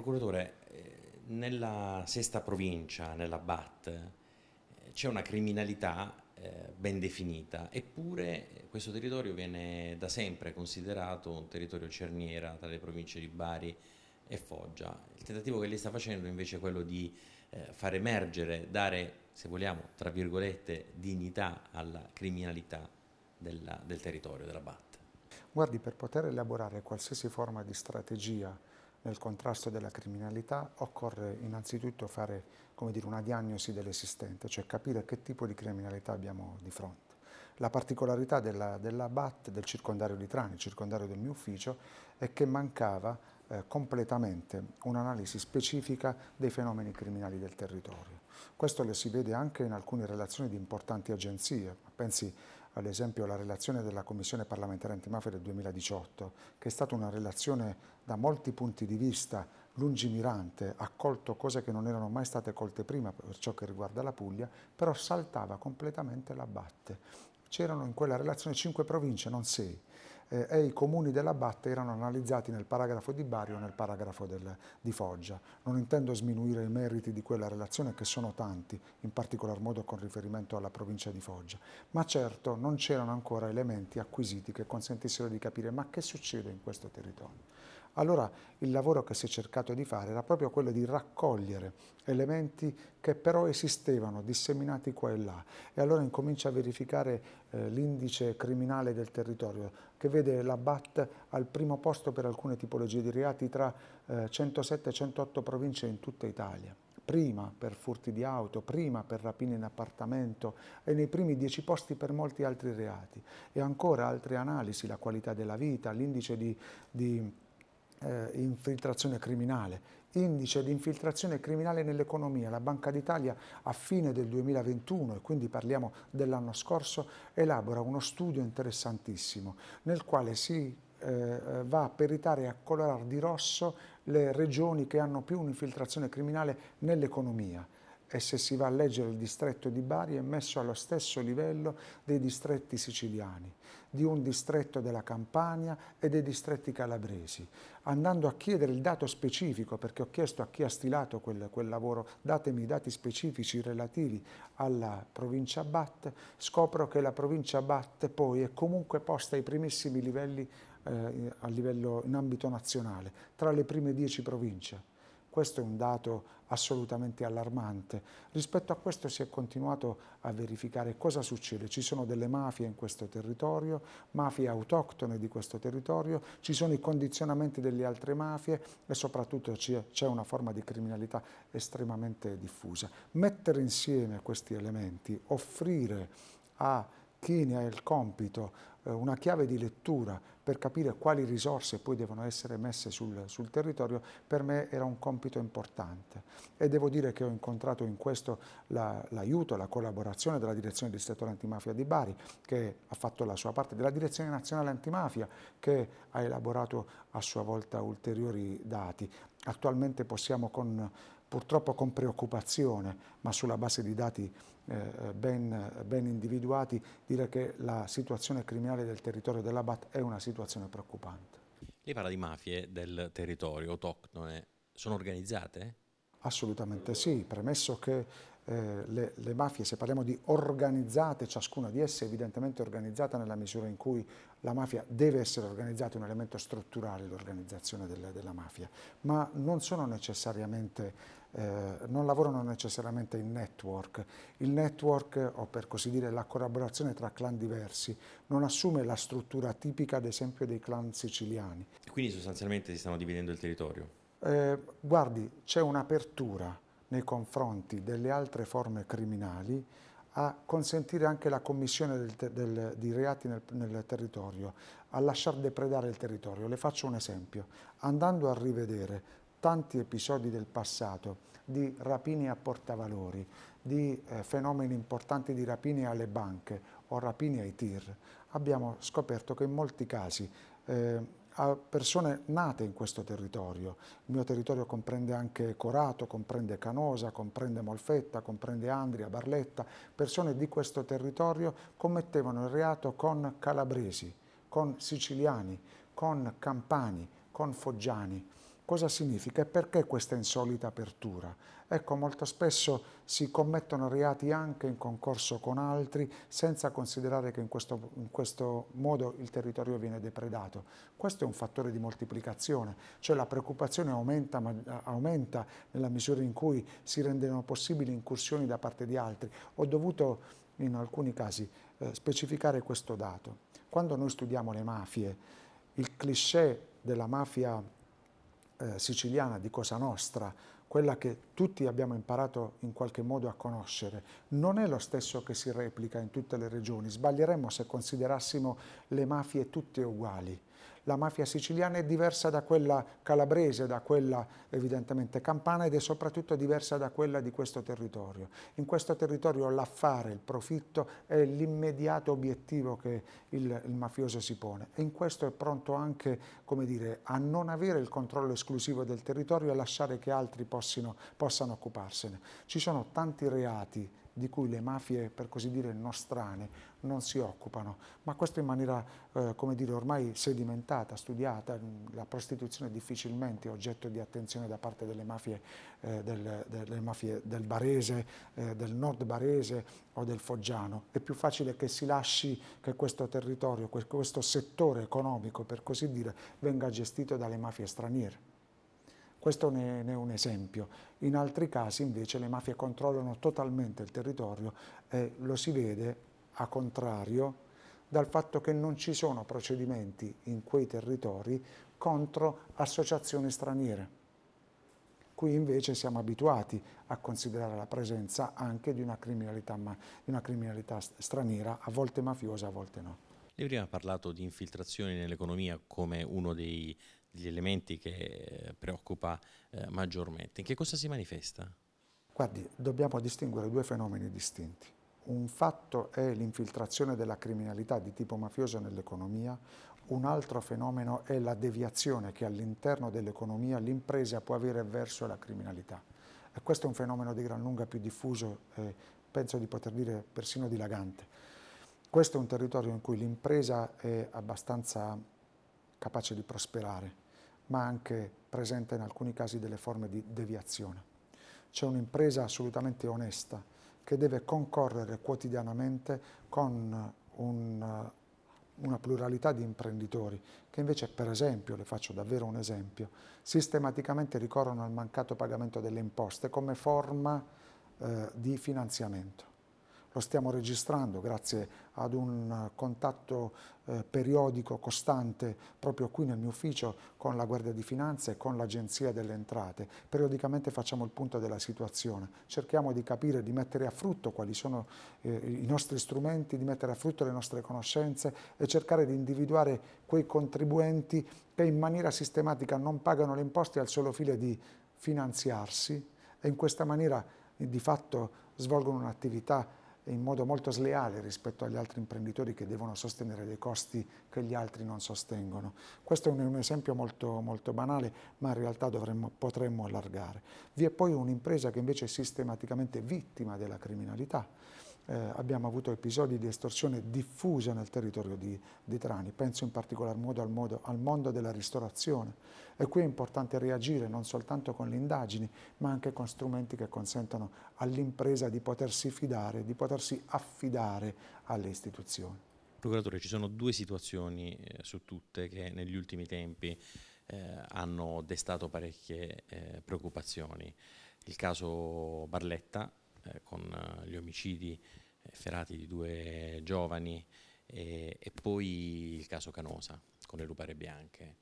procuratore, eh, nella sesta provincia, nella BAT, eh, c'è una criminalità eh, ben definita, eppure questo territorio viene da sempre considerato un territorio cerniera tra le province di Bari e Foggia. Il tentativo che lei sta facendo invece è quello di far emergere, dare, se vogliamo, tra virgolette, dignità alla criminalità della, del territorio, della BAT. Guardi, per poter elaborare qualsiasi forma di strategia nel contrasto della criminalità occorre innanzitutto fare dire, una diagnosi dell'esistente, cioè capire che tipo di criminalità abbiamo di fronte. La particolarità della, della BAT del circondario di Trani, il circondario del mio ufficio, è che mancava eh, completamente un'analisi specifica dei fenomeni criminali del territorio. Questo lo si vede anche in alcune relazioni di importanti agenzie, pensi ad esempio la relazione della Commissione parlamentare antimafia del 2018, che è stata una relazione da molti punti di vista lungimirante, ha colto cose che non erano mai state colte prima per ciò che riguarda la Puglia, però saltava completamente la batte. C'erano in quella relazione cinque province, non sei eh, e i comuni della Batte erano analizzati nel paragrafo di Bari o nel paragrafo del, di Foggia. Non intendo sminuire i meriti di quella relazione che sono tanti, in particolar modo con riferimento alla provincia di Foggia, ma certo non c'erano ancora elementi acquisiti che consentissero di capire ma che succede in questo territorio. Allora il lavoro che si è cercato di fare era proprio quello di raccogliere elementi che però esistevano, disseminati qua e là. E allora incomincia a verificare eh, l'indice criminale del territorio, che vede la BAT al primo posto per alcune tipologie di reati tra eh, 107 e 108 province in tutta Italia prima per furti di auto, prima per rapine in appartamento e nei primi dieci posti per molti altri reati. E ancora altre analisi, la qualità della vita, l'indice di, di eh, infiltrazione criminale, indice di infiltrazione criminale nell'economia, la Banca d'Italia a fine del 2021 e quindi parliamo dell'anno scorso, elabora uno studio interessantissimo nel quale si eh, va a peritare e a colorare di rosso le regioni che hanno più un'infiltrazione criminale nell'economia e se si va a leggere il distretto di Bari è messo allo stesso livello dei distretti siciliani, di un distretto della Campania e dei distretti calabresi, andando a chiedere il dato specifico, perché ho chiesto a chi ha stilato quel, quel lavoro, datemi i dati specifici relativi alla provincia BAT, scopro che la provincia BAT poi è comunque posta ai primissimi livelli eh, livello, in ambito nazionale, tra le prime dieci province questo è un dato assolutamente allarmante. Rispetto a questo si è continuato a verificare cosa succede. Ci sono delle mafie in questo territorio, mafie autoctone di questo territorio, ci sono i condizionamenti delle altre mafie e soprattutto c'è una forma di criminalità estremamente diffusa. Mettere insieme questi elementi, offrire a chi ne ha il compito, eh, una chiave di lettura per capire quali risorse poi devono essere messe sul, sul, territorio, per me era un compito importante. E devo dire che ho incontrato in questo l'aiuto, la, la collaborazione della direzione del settore antimafia di Bari, che ha fatto la sua parte, della direzione nazionale antimafia, che ha elaborato a sua volta ulteriori dati. Attualmente possiamo con purtroppo con preoccupazione, ma sulla base di dati eh, ben, ben, individuati, dire che la situazione criminale del territorio dell'Abat è una situazione preoccupante. Lei parla di mafie del territorio autoctone, sono organizzate? Assolutamente sì, premesso che eh, le, le, mafie, se parliamo di organizzate, ciascuna di esse è evidentemente organizzata nella misura in cui la mafia deve essere organizzata, è un elemento strutturale l'organizzazione della, della mafia, ma non sono necessariamente eh, non lavorano necessariamente in network. Il network, o per così dire la collaborazione tra clan diversi, non assume la struttura tipica ad esempio dei clan siciliani. Quindi sostanzialmente si stanno dividendo il territorio? Eh, guardi, c'è un'apertura nei confronti delle altre forme criminali a consentire anche la commissione del, del, di reati nel, nel, territorio, a lasciar depredare il territorio. Le faccio un esempio. Andando a rivedere tanti episodi del passato di rapine a portavalori, di eh, fenomeni importanti di rapine alle banche o rapine ai tir, abbiamo scoperto che in molti casi eh, a persone nate in questo territorio. Il mio territorio comprende anche Corato, comprende Canosa, comprende Molfetta, comprende Andria, Barletta. Persone di questo territorio commettevano il reato con calabresi, con siciliani, con campani, con foggiani. Cosa significa e perché questa insolita apertura? Ecco, molto spesso si commettono reati anche in concorso con altri senza considerare che in questo, in questo, modo il territorio viene depredato. Questo è un fattore di moltiplicazione, cioè la preoccupazione aumenta, aumenta nella misura in cui si rendono possibili incursioni da parte di altri. Ho dovuto in alcuni casi eh, specificare questo dato. Quando noi studiamo le mafie, il cliché della mafia eh, siciliana di Cosa Nostra, quella che tutti abbiamo imparato in qualche modo a conoscere, non è lo stesso che si replica in tutte le regioni. Sbaglieremmo se considerassimo le mafie tutte uguali. La mafia siciliana è diversa da quella calabrese, da quella evidentemente campana ed è soprattutto diversa da quella di questo territorio. In questo territorio l'affare, il profitto è l'immediato obiettivo che il, il, mafioso si pone e in questo è pronto anche dire, a non avere il controllo esclusivo del territorio e lasciare che altri possano, possano occuparsene. Ci sono tanti reati di cui le mafie, per così dire, nostrane non si occupano, ma questo in maniera, eh, come dire, ormai sedimentata, studiata, la prostituzione è difficilmente oggetto di attenzione da parte delle mafie, eh, del, delle mafie del barese, eh, del nord barese o del foggiano, è più facile che si lasci che questo territorio, questo settore economico, per così dire, venga gestito dalle mafie straniere. Questo ne, ne, è un esempio. In altri casi invece le mafie controllano totalmente il territorio e lo si vede a contrario dal fatto che non ci sono procedimenti in quei territori contro associazioni straniere. Qui invece siamo abituati a considerare la presenza anche di una criminalità, ma, di una criminalità straniera, a volte mafiosa, a volte no. Lei prima ha parlato di infiltrazioni nell'economia come uno dei degli elementi che eh, preoccupa eh, maggiormente. In che cosa si manifesta? Guardi, dobbiamo distinguere due fenomeni distinti. Un fatto è l'infiltrazione della criminalità di tipo mafioso nell'economia, un altro fenomeno è la deviazione che all'interno dell'economia l'impresa può avere verso la criminalità. E questo è un fenomeno di gran lunga più diffuso e penso di poter dire persino dilagante. Questo è un territorio in cui l'impresa è abbastanza capace di prosperare, ma anche presenta in alcuni casi delle forme di deviazione. C'è un'impresa assolutamente onesta che deve concorrere quotidianamente con un, una pluralità di imprenditori che invece, per esempio, le faccio davvero un esempio, sistematicamente ricorrono al mancato pagamento delle imposte come forma eh, di finanziamento lo stiamo registrando grazie ad un eh, contatto eh, periodico, costante, proprio qui nel mio ufficio con la Guardia di Finanza e con l'Agenzia delle Entrate. Periodicamente facciamo il punto della situazione, cerchiamo di capire, di mettere a frutto quali sono eh, i nostri strumenti, di mettere a frutto le nostre conoscenze e cercare di individuare quei contribuenti che in maniera sistematica non pagano le imposte al solo fine di finanziarsi e in questa maniera di fatto svolgono un'attività in modo molto sleale rispetto agli altri imprenditori che devono sostenere dei costi che gli altri non sostengono. Questo è un, esempio molto, molto, banale, ma in realtà dovremmo, potremmo allargare. Vi è poi un'impresa che invece è sistematicamente vittima della criminalità eh, abbiamo avuto episodi di estorsione diffusa nel territorio di, di Trani, penso in particolar modo al, modo al, mondo della ristorazione e qui è importante reagire non soltanto con le indagini ma anche con strumenti che consentano all'impresa di potersi fidare, di potersi affidare alle istituzioni. Procuratore, ci sono due situazioni eh, su tutte che negli ultimi tempi eh, hanno destato parecchie eh, preoccupazioni. Il caso Barletta eh, con eh, gli omicidi eh, ferati di due giovani e, e, poi il caso Canosa con le lupare bianche.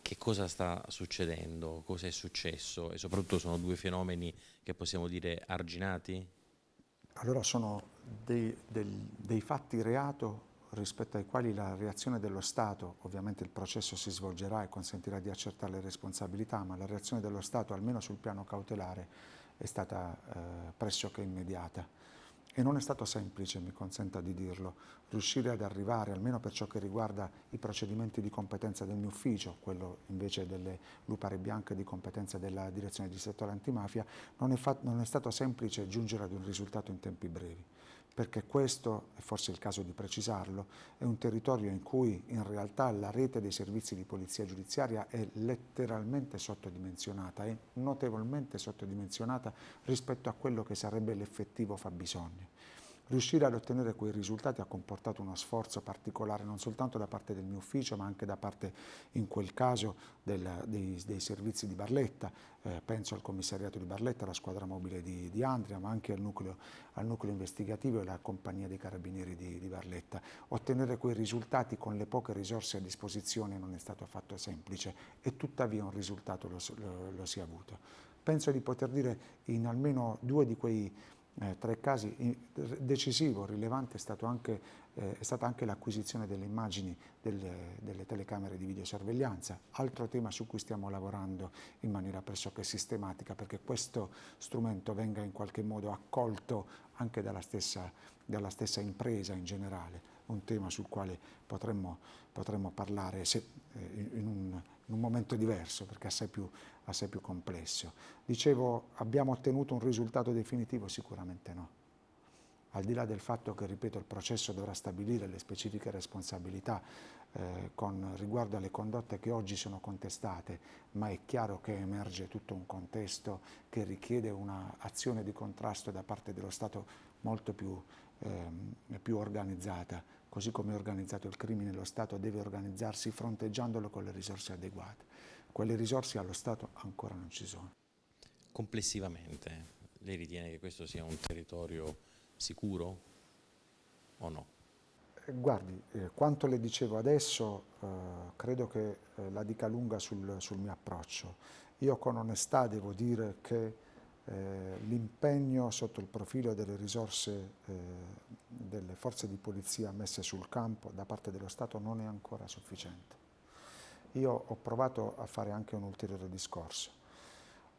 Che cosa sta succedendo? Cosa è successo? E soprattutto sono due fenomeni che possiamo dire arginati? Allora sono dei, dei, dei fatti reato rispetto ai quali la reazione dello Stato, ovviamente il processo si svolgerà e consentirà di accertare le responsabilità, ma la reazione dello Stato almeno sul piano cautelare è stata eh, pressoché immediata. E non è stato semplice, mi consenta di dirlo, riuscire ad arrivare, almeno per ciò che riguarda i procedimenti di competenza del mio ufficio, quello invece delle lupare bianche di competenza della direzione di settore antimafia, non è, non è stato semplice giungere ad un risultato in tempi brevi, perché questo, è forse il caso di precisarlo, è un territorio in cui in realtà la rete dei servizi di polizia giudiziaria è letteralmente sottodimensionata, è notevolmente sottodimensionata rispetto a quello che sarebbe l'effettivo fabbisogno. Riuscire ad ottenere quei risultati ha comportato uno sforzo particolare non soltanto da parte del mio ufficio ma anche da parte in quel caso del, dei, dei, servizi di Barletta, eh, penso al commissariato di Barletta, alla squadra mobile di, di Andria ma anche al nucleo, al nucleo, investigativo e alla compagnia dei carabinieri di, di Barletta. Ottenere quei risultati con le poche risorse a disposizione non è stato affatto semplice e tuttavia un risultato lo, lo, lo si è avuto. Penso di poter dire in almeno due di quei eh, tra i casi eh, decisivo, rilevante, è, stato anche, eh, è stata anche l'acquisizione delle immagini delle, delle, telecamere di videosorveglianza, altro tema su cui stiamo lavorando in maniera pressoché sistematica perché questo strumento venga in qualche modo accolto anche dalla stessa, dalla stessa impresa in generale un tema sul quale potremmo, potremmo parlare se, eh, in, un, in un momento diverso, perché è assai più, assai più complesso. Dicevo, abbiamo ottenuto un risultato definitivo? Sicuramente no. Al di là del fatto che, ripeto, il processo dovrà stabilire le specifiche responsabilità eh, con riguardo alle condotte che oggi sono contestate, ma è chiaro che emerge tutto un contesto che richiede un'azione di contrasto da parte dello Stato molto più, eh, più organizzata, così come è organizzato il crimine, lo Stato deve organizzarsi fronteggiandolo con le risorse adeguate. Quelle risorse allo Stato ancora non ci sono. Complessivamente, lei ritiene che questo sia un territorio sicuro o no? Eh, guardi, eh, quanto le dicevo adesso eh, credo che eh, la dica lunga sul, sul mio approccio. Io con onestà devo dire che eh, l'impegno sotto il profilo delle risorse eh, delle forze di polizia messe sul campo da parte dello Stato non è ancora sufficiente. Io ho provato a fare anche un ulteriore discorso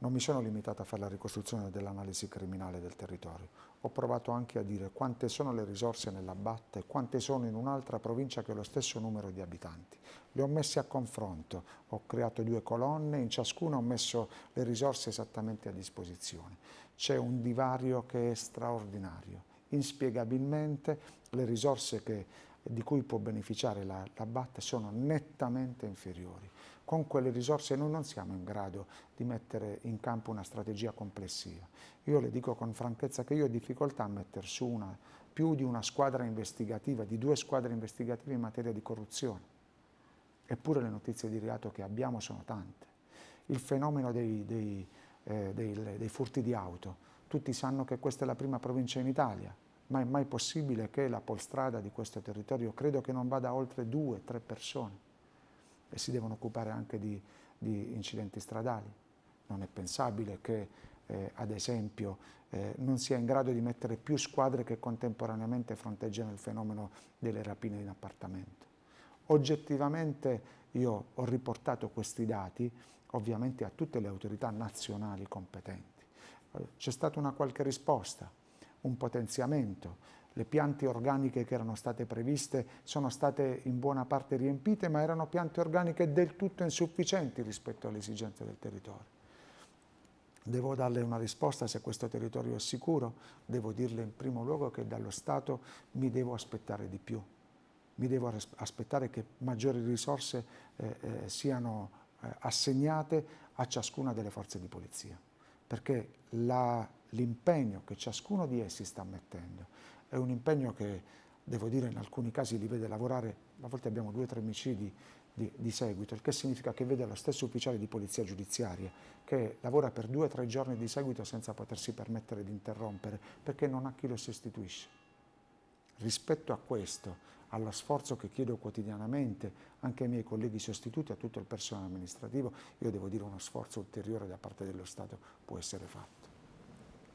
non mi sono limitato a fare la ricostruzione dell'analisi criminale del territorio, ho provato anche a dire quante sono le risorse nella BAT e quante sono in un'altra provincia che ha lo stesso numero di abitanti. Le ho messe a confronto, ho creato due colonne, in ciascuna ho messo le risorse esattamente a disposizione. C'è un divario che è straordinario. Inspiegabilmente le risorse che, di cui può beneficiare la, la BAT sono nettamente inferiori con quelle risorse noi non siamo in grado di mettere in campo una strategia complessiva. Io le dico con franchezza che io ho difficoltà a mettere su una, più di una squadra investigativa, di due squadre investigative in materia di corruzione. Eppure le notizie di reato che abbiamo sono tante. Il fenomeno dei, dei, eh, dei, dei furti di auto, tutti sanno che questa è la prima provincia in Italia, ma è mai possibile che la polstrada di questo territorio credo che non vada oltre due, o tre persone e si devono occupare anche di, di incidenti stradali. Non è pensabile che, eh, ad esempio, eh, non sia in grado di mettere più squadre che contemporaneamente fronteggiano il fenomeno delle rapine in appartamento. Oggettivamente io ho riportato questi dati ovviamente a tutte le autorità nazionali competenti. C'è stata una qualche risposta, un potenziamento, le piante organiche che erano state previste sono state in buona parte riempite, ma erano piante organiche del tutto insufficienti rispetto alle esigenze del territorio. Devo darle una risposta se questo territorio è sicuro, devo dirle in primo luogo che dallo Stato mi devo aspettare di più, mi devo aspettare che maggiori risorse eh, eh, siano eh, assegnate a ciascuna delle forze di polizia, perché l'impegno che ciascuno di essi sta mettendo è un impegno che, devo dire, in alcuni casi li vede lavorare, a volte abbiamo due o tre omicidi di, di, seguito, il che significa che vede lo stesso ufficiale di polizia giudiziaria che lavora per due o tre giorni di seguito senza potersi permettere di interrompere perché non ha chi lo sostituisce. Rispetto a questo, allo sforzo che chiedo quotidianamente anche ai miei colleghi sostituti, a tutto il personale amministrativo, io devo dire uno sforzo ulteriore da parte dello Stato può essere fatto.